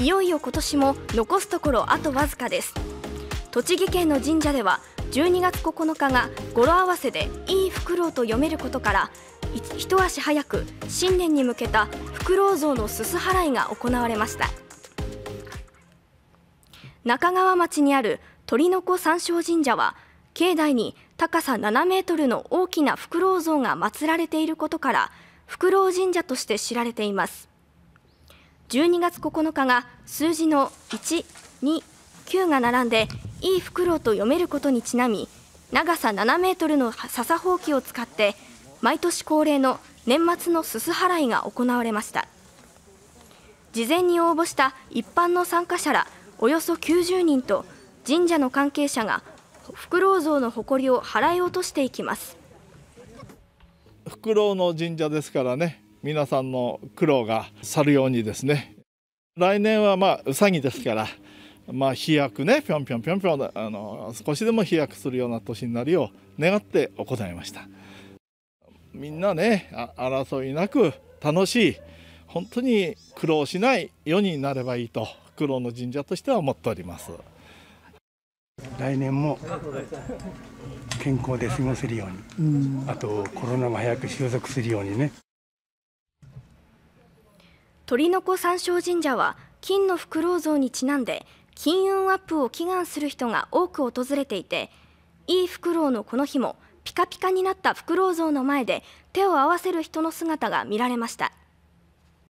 いよいよ今年も残すところあとわずかです栃木県の神社では12月9日が語呂合わせでいいフクロウと読めることから一足早く新年に向けたフクロウ像のすす払いが行われました中川町にある鳥の子山椒神社は境内に高さ7メートルの大きなフクロウ像が祀られていることからフクロウ神社として知られています12月9日が数字の1、2、9が並んで、いいフクロウと読めることにちなみ、長さ7メートルの笹ほうきを使って、毎年恒例の年末のすす払いが行われました。事前に応募した一般の参加者らおよそ90人と神社の関係者がフクロウ像の誇りを払い落としていきます。フクロウの神社ですからね皆さんの苦労が去るようにですね来年はまあうさぎですから、まあ、飛躍ねぴょんぴょんぴょんぴょんあの少しでも飛躍するような年になるよう願って行いましたみんなねあ争いなく楽しい本当に苦労しない世になればいいと苦労の神社としては思っております来年も健康で過ごせるように、うん、あとコロナも早く収束するようにね鳥の子山椒神社は金のフクロウ像にちなんで金運アップを祈願する人が多く訪れていていいフクロウのこの日もピカピカになったフクロウ像の前で手を合わせる人の姿が見られました。